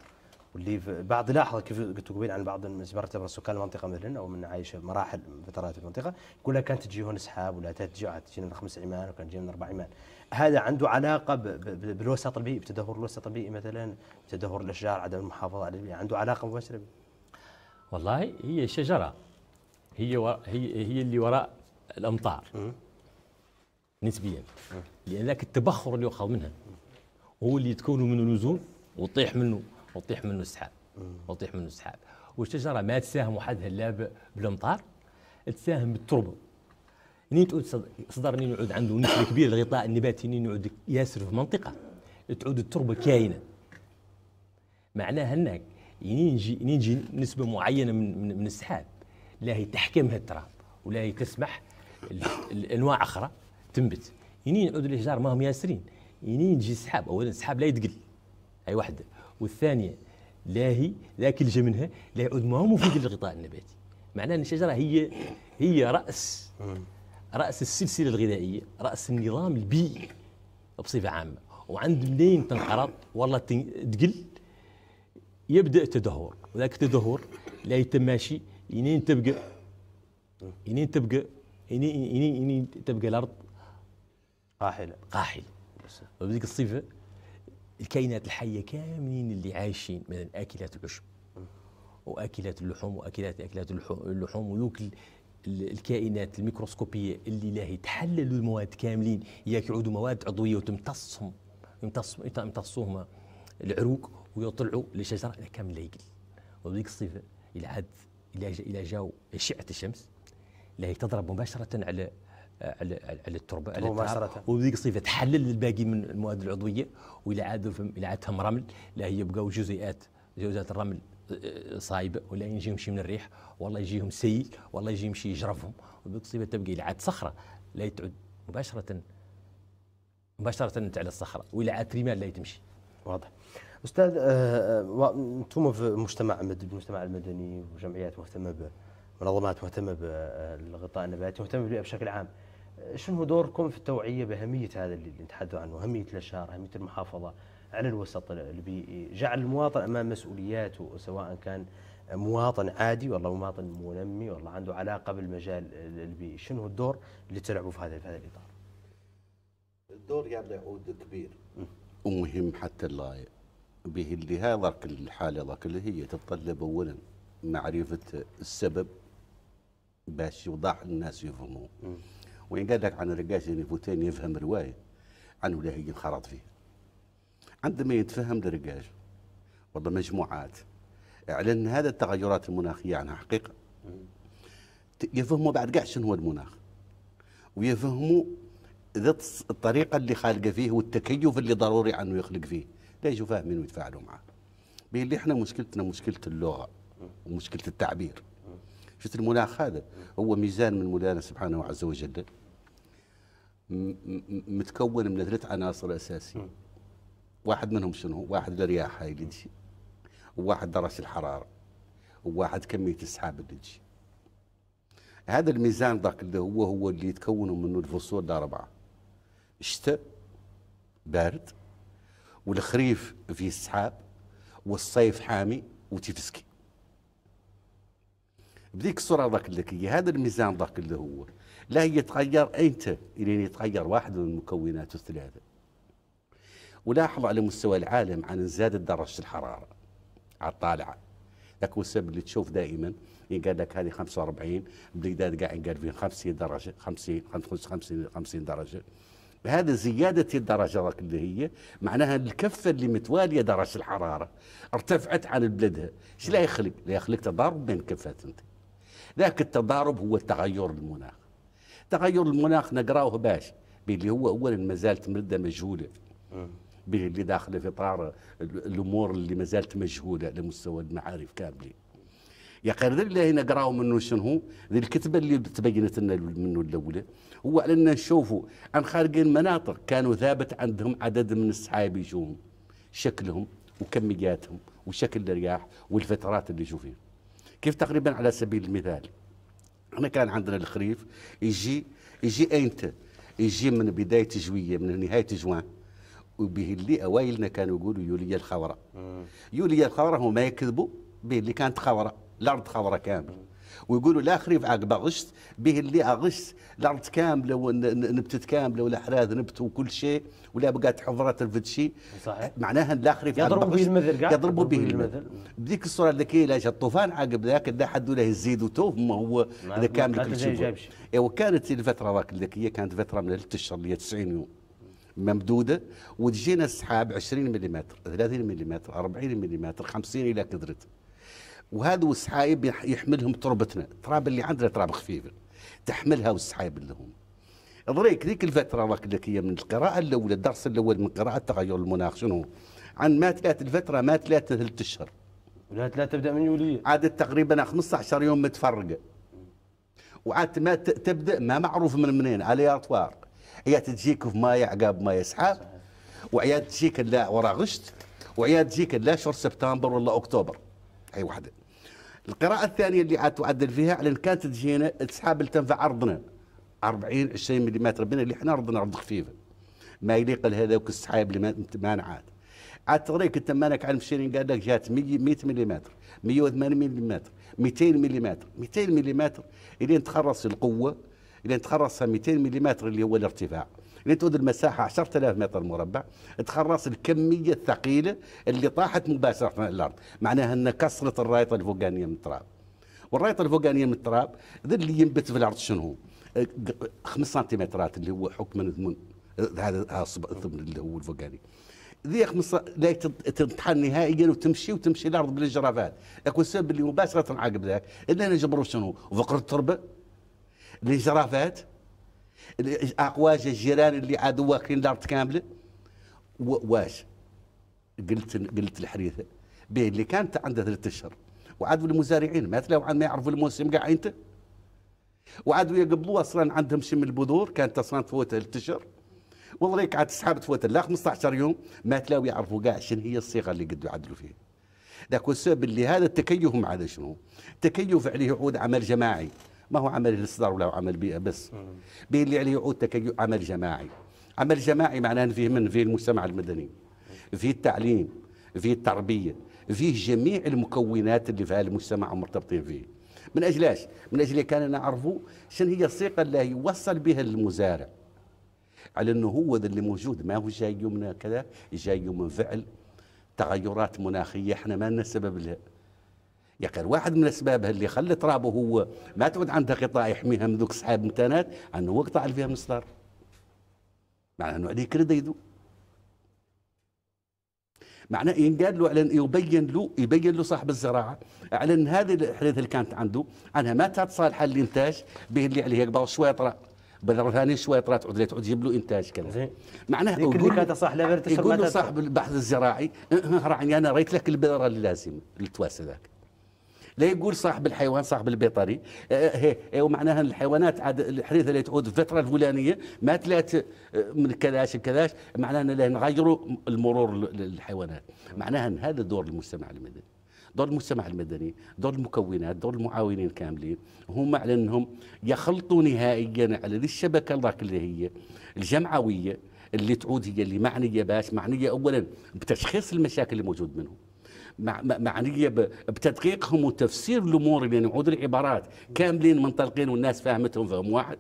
واللي بعض لاحظ كيف قلت قبيل عن بعض الزبارة سكان المنطقه مثلا او من عايش مراحل فترات المنطقه يقول لك كانت تجيهم اسحاب ولا تجي تجينا من خمس عمان وكان تجينا من اربع عمان هذا عنده علاقه بالوسط البيئي بتدهور الوسط البيئي مثلا تدهور الاشجار عدم المحافظه على البيئه عنده علاقه مباشره والله هي الشجره هي هي هي اللي وراء الامطار نسبيا لان ذاك التبخر اللي يؤخذ منها هو اللي يتكون منه نزول وطيح منه وطيح منه السحاب وطيح منه السحاب والشجره ما تساهم وحدها لا بالامطار تساهم بالتربه منين تعود صدر نين يعود عنده نسبه كبيره الغطاء النباتي نين يعود ياسر في منطقه تعود التربه كاينه معناها انك ينجي ينجي نسبه معينه من من, من السحاب لا هي تحكمها التراب ولا هي تسمح الانواع اخرى تنبت ينين نعود الاشجار ما هم ياسرين ينين يجي السحاب اولا السحاب لا يدقل هاي واحده والثانيه لا هي لا جه منها لا يعود ما هو مفيد للغطاء النباتي معناه ان الشجره هي هي راس راس السلسله الغذائيه راس النظام البيئي بصفه عامه وعند منين تنقرض والله تقل يبدا التدهور وذاك التدهور لا يتماشي ينين تبقى ينين تبقى ينين, ينين تبقى الارض قاحله قاحله وبذيك الصفه الكائنات الحيه كاملين اللي عايشين من اكلات العشب واكلات اللحوم واكلات اكلات اللحوم ويوكل الكائنات الميكروسكوبيه اللي لاهي تحللوا المواد كاملين ياك يعودوا مواد عضويه وتمتصهم يمتص يمتصوهم العروق ويطلعوا للشجره كامل يقل وبديك الصفه الى عاد الى جاو اشعه الشمس لا تضرب مباشره على على على التربه على التراب وبديك تحلل الباقي من المواد العضويه والى عاد الى عادتهم رمل لا هي يبقاو جزيئات جزيئات الرمل آه، صايبه ولا يجيهم شي من الريح والله يجيهم سيل والله يجيهم شي يجرفهم وبذيك الصفه تبقى الى عاد صخره لا تعود مباشره مباشره على الصخره والى عاد رمال لا تمشي واضح استاذ آه، آه، انتم في مجتمع المجتمع المدني وجمعيات مهتمه بمنظمات مهتمه بالغطاء النباتي مهتمه بالبيئه بشكل عام شنو دوركم في التوعيه باهميه هذا اللي نتحدث عنه، اهميه الاشهار، اهميه المحافظه على الوسط البيئي، جعل المواطن امام مسؤولياته سواء كان مواطن عادي ولا مواطن منمي ولا عنده علاقه بالمجال البيئي، شنو الدور اللي تلعبه في هذا في هذا الاطار؟ الدور يعني يعود كبير ومهم حتى الغاية به اللي هذا كل الحاله ذاك اللي هي تتطلب اولا معرفه السبب باش يوضح الناس يفهموه. وين قال لك عن رجال زي فوتين يفهم رواية عن هي ينخرط فيه عندما يتفهم لرجال والله مجموعات اعلن هذا التغيرات المناخية عنها حقيقة يفهموا بعد كاع شنو هو المناخ ويفهموا ذات الطريقة اللي خالقة فيه والتكيف اللي ضروري عنه يخلق فيه لا يجوا فاهمين ويتفاعلوا معاه بين اللي احنا مشكلتنا مشكلة اللغة ومشكلة التعبير شفت المناخ هذا هو ميزان من مولانا سبحانه عز وجل متكون من ثلاث عناصر اساسيه واحد منهم شنو واحد الرياح هاي اللي تجي وواحد درجه الحراره وواحد كميه السحاب اللي تجي هذا الميزان ذاك اللي هو هو اللي يتكونوا منه الفصول الاربعه الشتاء بارد والخريف فيه السحاب والصيف حامي وتفسكي بديك السرعه ذاك لك هي هذا الميزان ذاك اللي هو لا يتغير انت الين يتغير واحد من المكونات الثلاثه ولاحظ على مستوى العالم عن زادت درجه الحراره على الطالعه ذاك هو السبب اللي تشوف دائما يقال يعني لك هذه 45 بالجداد قاعد قال فيه 50 درجه 50 50 50 درجه هذا زيادة الدرجة ذاك اللي هي معناها الكفة اللي متوالية درجة الحرارة ارتفعت عن بلدها ايش لا يخلق؟ لا يخلق تضارب بين كفات انت ذاك التضارب هو تغير المناخ تغير المناخ نقراوه باش باللي هو اولا ما زالت مرده مجهوله باللي داخله في اطار الامور اللي ما زالت مجهوله على مستوى المعارف كامله يا قرر الله نقراو منه شنو ذي الكتبه اللي تبينت لنا منه الاولى هو اننا نشوفوا عن خارجين مناطق كانوا ثابت عندهم عدد من السحايب يجوهم شكلهم وكمياتهم وشكل الرياح والفترات اللي يجوا فيهم كيف تقريبا على سبيل المثال احنا كان عندنا الخريف يجي يجي أنت يجي من بدايه جويه من نهايه جوان وبه اللي اوائلنا كانوا يقولوا يوليا الخضراء يوليا الخضراء هما يكذبوا به اللي كانت خضراء الارض خضراء كامل ويقولوا لا خريف عقب غشت به اللي غشت الارض كامله ونبتت كامله ولا نبت وكل شيء ولا بقات حفرات الفد شيء صحيح معناها لا خريف يضربوا به المثل يضربوا به المثل بديك الصوره اللي كاين الطوفان عقب ذاك لا حد له يزيد وتوف ما هو هذا كامل ايوا كانت الفتره ذاك اللي هي كانت فتره من ثلاث اشهر اللي هي 90 يوم ممدوده وتجينا السحاب 20 ملم 30 ملم 40 ملم 50 الى كدرت وهذا والسحايب يحملهم تربتنا التراب اللي عندنا تراب خفيفة تحملها والسحايب لهم ضريك ذيك الفتره راك لك هي من القراءه الاولى الدرس الاول من قراءه تغير المناخ شنو عن ما تلات الفتره ما تلات ثلاث اشهر لا لا تبدا من يوليو عاد تقريبا 15 يوم متفرقه وعاد ما تبدا ما معروف من منين على اطوار هي تجيك في ماي عقاب ماي سحاب وعياد تجيك لا ورا غشت وعياد تجيك لا شهر سبتمبر ولا اكتوبر اي وحده القراءة الثانية اللي عاد تعدل فيها على كانت تجينا تسحاب تنفع عرضنا 40 20 ملم بنا اللي احنا عرضنا عرض خفيفة ما يليق لهذاك السحاب اللي ما عاد عاد تغريك انت مانك عن المشيرين قال لك جات 100 ملم 180 ملم 200 ملم 200 ملم الين تخرص القوة الين تخرصها 200 ملم اللي هو الارتفاع لتود المساحه 10000 متر مربع تخرص الكميه الثقيله اللي طاحت مباشره على الارض معناها ان كسرت الرايطه الفوقانيه من التراب والرايطه الفوقانيه من التراب ذي اللي ينبت في الارض شنو هو 5 سنتيمترات اللي هو حكم من هذا الثمن اللي هو الفوقاني ذي خمس لا تنطحن نهائيا وتمشي وتمشي الارض بالجرافات اكو السبب اللي مباشره عقب ذاك اللي نجبروا شنو فقر التربه الجرافات اقواج الجيران اللي عاد واكلين الارض كامله واش قلت قلت الحريثه به اللي كانت عندها ثلاثة اشهر وعادوا المزارعين ما تلاو ما يعرفوا الموسم قاع انت وعادوا يقبلوا اصلا عندهم شم البذور كانت اصلا تفوت ثلاثة اشهر والله ريك تسحب تفوت لا 15 يوم ما تلاو يعرفوا قاع شنو هي الصيغه اللي قدوا يعدلوا فيها ذاك السبب اللي هذا التكيف على شنو؟ تكيف عليه عود عمل جماعي ما هو عمل الاصدار ولا هو عمل بيئه بس بين اللي عليه يعود تكيف عمل جماعي عمل جماعي معناه فيه من فيه المجتمع المدني فيه التعليم فيه التربيه فيه جميع المكونات اللي في هذا المجتمع مرتبطين فيه من اجل ايش؟ من اجل إيه كان نعرفوا شنو هي الصيغه اللي يوصل بها المزارع على انه هو ذا اللي موجود ما هو جاي من كذا جاي من فعل تغيرات مناخيه احنا ما لنا سبب لها يا كان واحد من الاسباب اللي خلت رابو هو ما تعود عندها قطاع يحميها من ذوك سحاب متانات انه هو قطع اللي فيها مصدر معناه انه عليه كرد يدو معناه ان قال له على يبين له يبين له صاحب الزراعه على ان هذه الحريث اللي كانت عنده انها ما تتصالح الانتاج به اللي عليه يقبض شويه طرا بدل ثاني شويه طرا تعود تعود تجيب له انتاج كذا معناه يقول هذا صح لا يقول له صاحب البحث الزراعي أه، أه، راني انا ريت لك البذره اللي لازم اللي ذاك لا يقول صاحب الحيوان صاحب البيطري آه، آه، ومعناها الحيوانات عاد الحريثه اللي تعود في الفتره الفلانيه ما تلات آه، من كذاش لكلاش معناها ان نغيروا المرور للحيوانات معناها ان هذا دور المجتمع المدني دور المجتمع المدني دور المكونات دور المعاونين كاملين هم على انهم يخلطوا نهائيا على ذي الشبكه الراك اللي هي الجمعويه اللي تعود هي اللي معنيه باش معنيه اولا بتشخيص المشاكل اللي موجود منهم معنيه بتدقيقهم وتفسير الامور يعني يعود العبارات كاملين منطلقين والناس فاهمتهم فهم واحد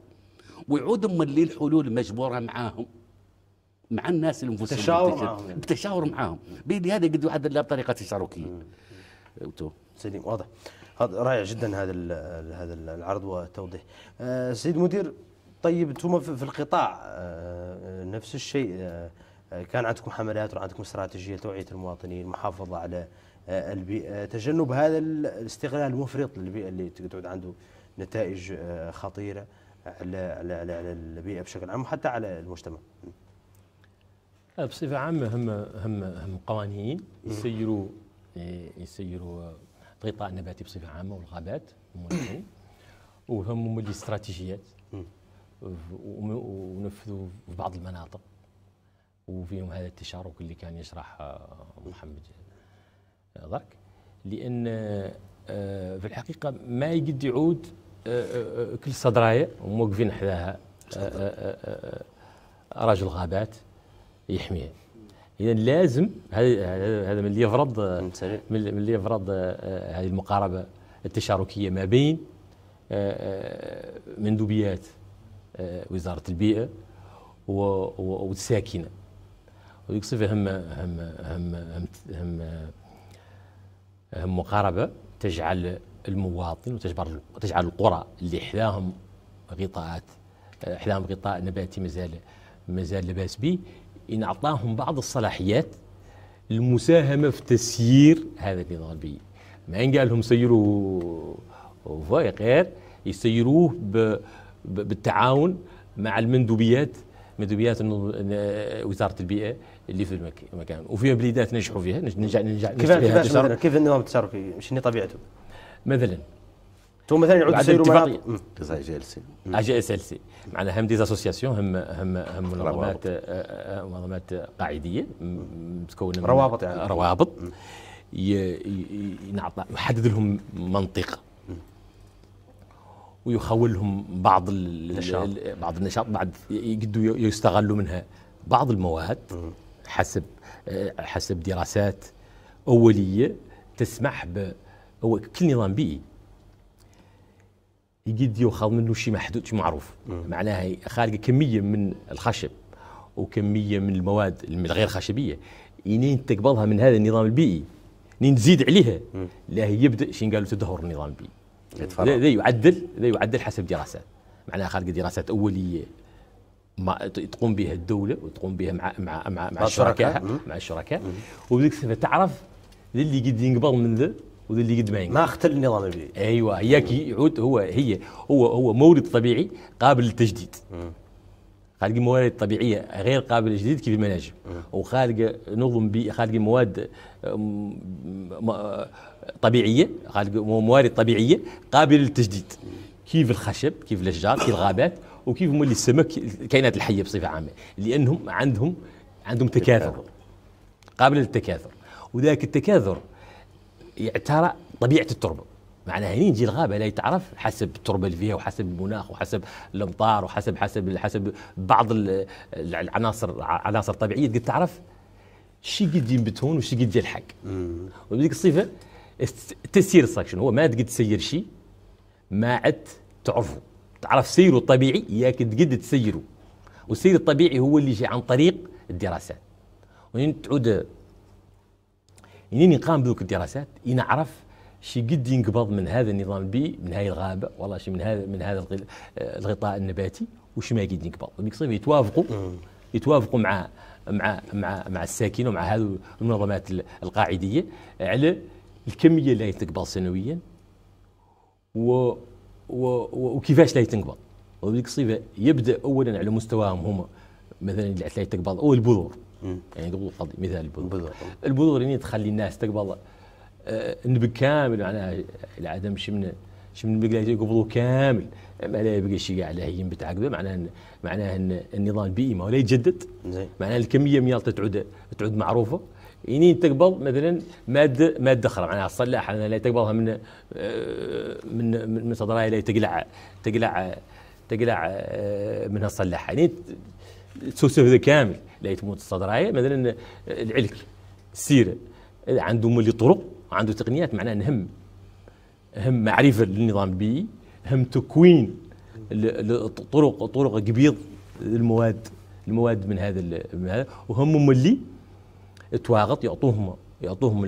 ويعود مولي الحلول مجبوره معاهم مع الناس المفسدين يعني. بتشاور معاهم بتشاور معاهم بيدي هذا قد يعد الله بطريقه تشاركيه سليم واضح هذا رائع جدا هذا هذا العرض والتوضيح آه، سيد مدير طيب انتم في القطاع آه، آه، نفس الشيء كان عندكم حملات وعندكم استراتيجيه توعيه المواطنين محافظه على آه، البيئة آه، تجنب هذا الاستغلال المفرط للبيئة اللي تعود عنده نتائج آه، خطيرة على على على, على البيئة بشكل عام وحتى على المجتمع بصفة عامة هم هم هم قوانين يسيروا يسيروا الغطاء النباتي بصفة عامة والغابات وهم هم اللي استراتيجيات ونفذوا في بعض المناطق وفيهم هذا التشارك اللي كان يشرح محمد ضرك لان آه، في الحقيقه ما يقد يعود آه، آه، كل صدرايه وموقفين حداها رجل غابات يحميها اذا لازم هذا من اللي يفرض من اللي يفرض هذه المقاربه التشاركيه ما بين مندوبيات وزاره البيئه والساكنه هم هم هم هم هم, هم آه، مقاربه تجعل المواطن وتجبر وتجعل القرى اللي حداهم غطاءات آه، حداهم غطاء نباتي مازال مازال لاباس به ان اعطاهم بعض الصلاحيات المساهمه في تسيير هذا النظام البيئي ما قال لهم سيروا فوق غير يسيروه بالتعاون مع المندوبيات مندوبيات وزاره البيئه اللي في المكان وفيها بليدات نجحوا فيها نجح نجح كيف كيفاش كيف النظام التصرفي مش طبيعته مثلا تو مثلا يعود يسيروا مع اجي ال سي اجي آه، اس ال سي معناها هم دي اسوسياسيون هم هم هم منظمات آه، آه، منظمات قاعديه متكونه من روابط يعني روابط ينعطى يحدد لهم منطقه ويخول لهم بعض النشاط بعض النشاط بعد يقدروا يستغلوا منها بعض المواد حسب آه، حسب دراسات أولية تسمح ب كل نظام بيئي يقد يؤخذ منه شيء محدود شيء معروف معناها خارج كمية من الخشب وكمية من المواد الغير خشبية ينين تقبلها من هذا النظام البيئي نين تزيد عليها لا يبدأ شين قالوا تدهور النظام البيئي ذي يعدل ذي يعدل حسب دراسات معناها خارج دراسات أولية ما تقوم بها الدوله وتقوم بها مع مع مع, مع الشركاء مع الشركاء وبديك الصفه تعرف اللي قد ينقبل من ذا وللي قد ما ينقبل ما اختل النظام البيئي ايوه هياك يعود هو هي هو هو مورد طبيعي قابل للتجديد خالق موارد طبيعيه غير قابله للتجديد كيف المناجم وخالق نظم بيئي خالق مواد طبيعيه خالق موارد طبيعيه قابله للتجديد كيف الخشب كيف الاشجار كيف الغابات وكيف هما اللي السمك الكائنات الحيه بصفه عامه لانهم عندهم عندهم تكاثر قابل للتكاثر وذاك التكاثر يعترى طبيعه التربه معناها هني نجي الغابه لا يتعرف حسب التربه اللي فيها وحسب المناخ وحسب الامطار وحسب حسب حسب بعض العناصر عناصر طبيعيه قد تعرف شي قد ينبتون وشي قد يلحق وذيك الصفه تسير ساكشن هو ما تقدر تسير شيء ما عدت تعرفه تعرف سيره الطبيعي ياك تقد تسيره والسير الطبيعي هو اللي يجي عن طريق الدراسات وين تعود منين يقام بذوك الدراسات ينعرف شي قد ينقبض من هذا النظام البي من هذه الغابه والله شي من هذا من هذا آه، الغطاء النباتي وش ما قد ينقبض يتوافقوا يتوافقوا مع مع مع مع الساكن ومع هذه المنظمات القاعديه على الكميه اللي تقبل سنويا و وكيفاش لا تنقبض وذيك الصفه يبدا اولا على مستواهم هما مثلا اللي لا تقبض او البذور يعني نقول مثال البذور البذور يعني تخلي الناس تقبض آه، النبك كامل معناها العدم شمن شمن بقلايته يقبضوا كامل ما لا يبقى شيء على هي بتعاقبه معناها معناها النظام البيئي ما لا يتجدد معناها الكميه ميالته تعود تعود معروفه يعني تقبل مثلا ماده ماده اخرى معناها تصلح لا تقبلها آه، من من من صدرها لا تقلع تقلع تقلع آه، منها تصلحها يعني تسوسف كامل لا تموت الصدرايه مثلا العلك السيره عنده ملي طرق عنده تقنيات معناها نهم هم معرفه للنظام البيئي هم تكوين طرق طرق قبيض المواد المواد من هذا من هذا وهم ملي تواغط يعطوهم يعطوهم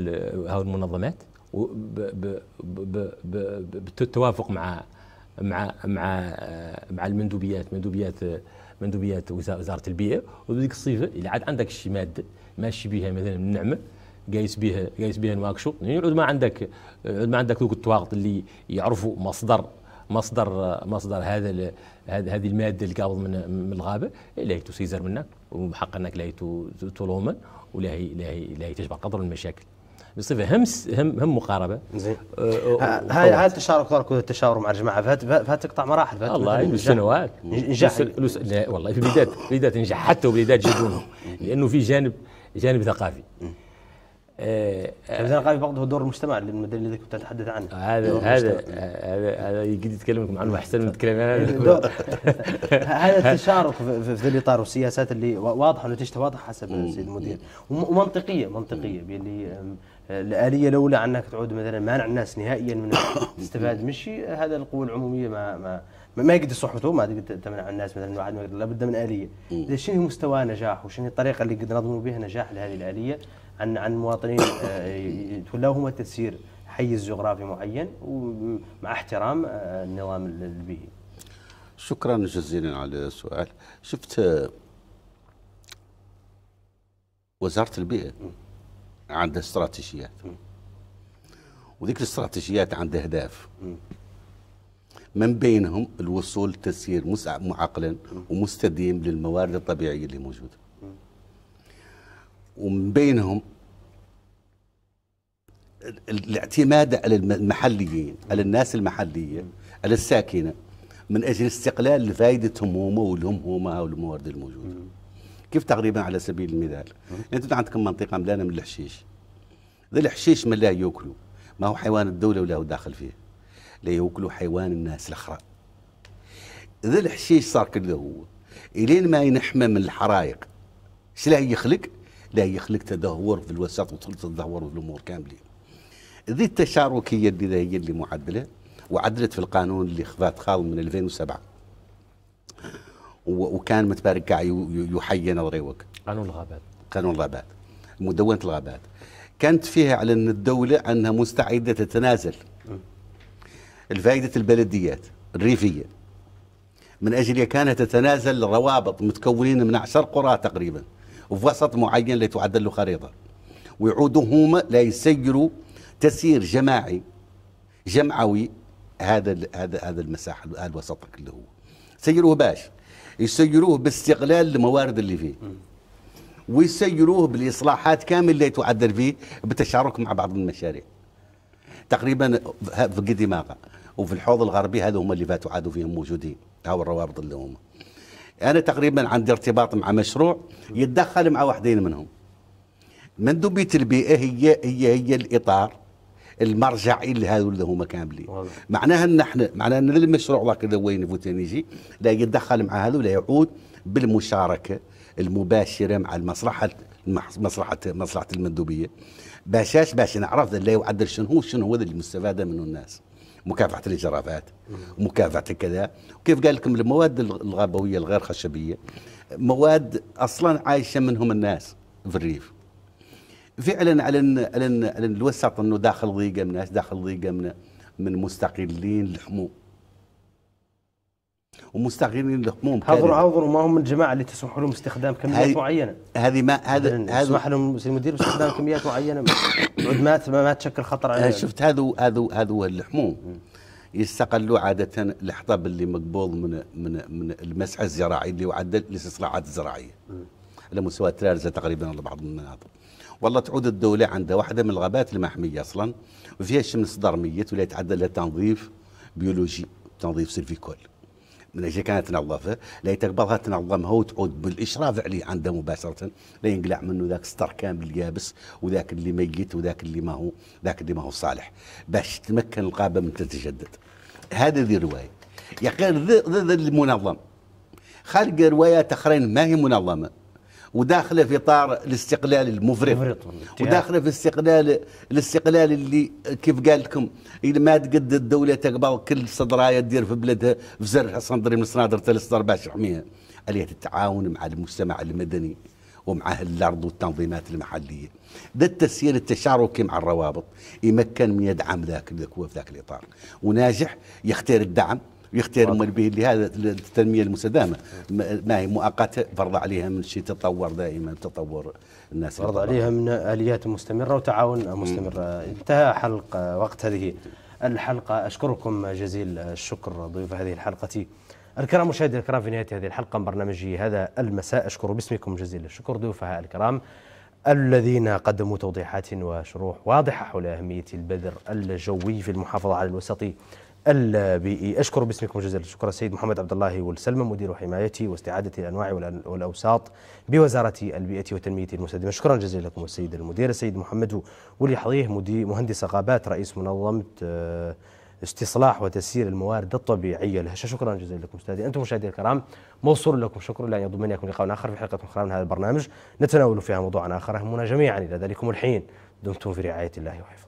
هذه المنظمات بالتوافق مع مع مع مع المندوبيات مندوبيات مندوبيات وزاره البيئه وبذيك الصيفه اللي عاد عندك شي ماده ماشي بها مثلا النعمه قايس بها قايس بها نواكشو يعود يعني ما عندك يعود ما عندك ذوك التواغط اللي يعرفوا مصدر مصدر مصدر هذا هذه الماده اللي قابض من الغابه لا تسيزر منك وبحق انك لا تلومن ولا لا تجبر قدر المشاكل بصفه هم هم هم مقاربه زين أه، أه، هاي هاي التشارك ترك التشاور مع الجماعه فهت فهت تقطع مراحل فهت والله سنوات نجح لا والله في بدايه بدايه نجح حتى وبدايه جدونه لانه في جانب جانب ثقافي ايه الرقمي برضه هو دور المجتمع اللي كنت اتحدث عنه آه، هذا آه، هذا هذا يقدر يتكلم عنه احسن من كلامي انا *laughs* هذا التشارك في ذي الاطار والسياسات اللي واضحه ونتيجتها واضحه حسب السيد المدير ومنطقيه منطقيه باللي الاليه الاولى انك تعود مثلا مانع الناس نهائيا من الاستفاده *coughs* من هذا القوى العموميه ما ما ما يقدر صحته ما تقدر تمنع الناس مثلا واحد ما يقدر لابد من اليه إيه. اذا شنو مستوى نجاح وشنو الطريقه اللي قدر نضمن بها نجاح لهذه الاليه عن عن مواطنين آه، هما تسيير حيز جغرافي معين ومع احترام آه، النظام البيئي شكرا جزيلا على السؤال شفت آه، وزاره البيئه عندها استراتيجيات وذيك الاستراتيجيات عندها اهداف من بينهم الوصول تسيير معقلا ومستديم للموارد الطبيعية اللي موجودة ومن بينهم الاعتماد على المحليين على الناس المحلية على الساكنة من أجل استقلال فائدة همومه هم والموارد الموجودة كيف تقريبا على سبيل المثال أنتم عندكم منطقة ملانة من الحشيش ذا الحشيش ما لا يأكلوا ما هو حيوان الدولة ولا هو داخل فيه لا ياكلوا حيوان الناس الاخرى ذا الحشيش صار كذا هو الين ما ينحمى من الحرايق ايش لا يخلق لا يخلق تدهور في الوسط وسلطه تدهور في الامور كامله ذي التشاركيه اللي هي اللي معدله وعدلت في القانون اللي خفات خاض من 2007 وكان متبارك كاع يحيي نظري وك قانون الغابات قانون الغابات مدونة الغابات كانت فيها على أن الدولة أنها مستعدة تتنازل الفائدة البلديات الريفية من أجلها كانت تتنازل روابط متكونين من عشر قرى تقريبا وفي وسط معين لتعدل له خريطة ويعودوا هما ليسيروا تسير جماعي جمعوي هذا هذا هذا المساحه هذا الوسط اللي هو سيروه باش يسيروه باستغلال الموارد اللي فيه ويسيروه بالاصلاحات كامل اللي تعدل فيه بالتشارك مع بعض المشاريع تقريبا في قدماغه وفي الحوض الغربي هذو هما اللي فاتوا عادوا فيهم موجودين هاو الروابط اللي هما انا تقريبا عندي ارتباط مع مشروع يتدخل مع واحدين منهم مندوبيه البيئه هي هي هي الاطار المرجعي لهذو اللي هما كاملين معناها ان احنا معناها ان المشروع ذاك اللي وين يجي لا يتدخل مع هذو لا يعود بالمشاركه المباشره مع المصلحه مصلحه مصلحه المندوبيه باشاش باش نعرف لا يعدل شنو هو شنو هو المستفاده منه الناس مكافحه الاجرافات ومكافحه كذا وكيف قال لكم المواد الغابويه الغير خشبيه مواد اصلا عايشه منهم الناس في الريف فعلا على الوسط انه داخل ضيقه من ناس داخل ضيقه من من مستقلين لحموا ومستغلين الهموم هذو هذو ما هم من الجماعه اللي تسمح لهم باستخدام كميات معينه هذه ما هذا هذا تسمح لهم المدير باستخدام كميات معينه ما ما تشكل خطر عليهم شفت هذو هذو هذو اللحموم يستقلوا عادة الحطب اللي مقبوض من من من المسح الزراعي اللي يعدل الاستصلاحات الزراعية على مستوى ترارزة تقريبا على بعض المناطق والله تعود الدولة عندها واحدة من الغابات المحمية أصلا وفيها الشمس صدر ميت ولا يتعدى لها تنظيف بيولوجي تنظيف سلفيكول من اجل كانت تنظفه لا يتقبلها تنظمها وتعود بالاشراف عليه عنده مباشره لا ينقلع منه ذاك ستر كامل اليابس وذاك اللي ميت وذاك اللي ما هو ذاك اللي ما هو صالح باش تمكن القابه من تتجدد هذه ذي روايه يا غير ضد المنظم خلق روايات اخرين ما هي منظمه وداخله في اطار الاستقلال المفرط وداخله في استقلال الاستقلال اللي كيف قال لكم ما تقد الدوله تقبل كل صدرايه تدير في بلدها في زرع صندري من صنادر تلستر باش يحميها اليه التعاون مع المجتمع المدني ومع اهل الارض والتنظيمات المحليه ده التسيير التشاركي مع الروابط يمكن من يدعم ذاك ذاك هو في ذاك الاطار وناجح يختار الدعم ويختار به لهذا التنميه المستدامه ما هي مؤقته فرض عليها من شيء تطور دائما تطور الناس فرض عليها من اليات مستمره وتعاون مستمر انتهى حلقه وقت هذه الحلقه اشكركم جزيل الشكر ضيوف هذه الحلقه الكرام مشاهدي الكرام في نهايه هذه الحلقه من برنامجي هذا المساء اشكر باسمكم جزيل الشكر ضيوفها الكرام الذين قدموا توضيحات وشروح واضحه حول اهميه البذر الجوي في المحافظه على الوسط البيئي أشكر باسمكم جزيل الشكر السيد محمد عبد الله والسلمة مدير حمايتي واستعادة الأنواع والأوساط بوزارة البيئة وتنمية المستدامة شكرا جزيلا لكم السيد المدير السيد محمد ولي حضيه مهندس غابات رئيس منظمة آه، استصلاح وتسيير الموارد الطبيعية لهش شكرا جزيلا لكم أستاذي أنتم مشاهدينا الكرام موصول لكم شكرا لأن يضمن لكم لقاء آخر في حلقة أخرى من هذا البرنامج نتناول فيها موضوعا آخر يهمنا جميعا إلى ذلكم الحين دمتم في رعاية الله وحفظه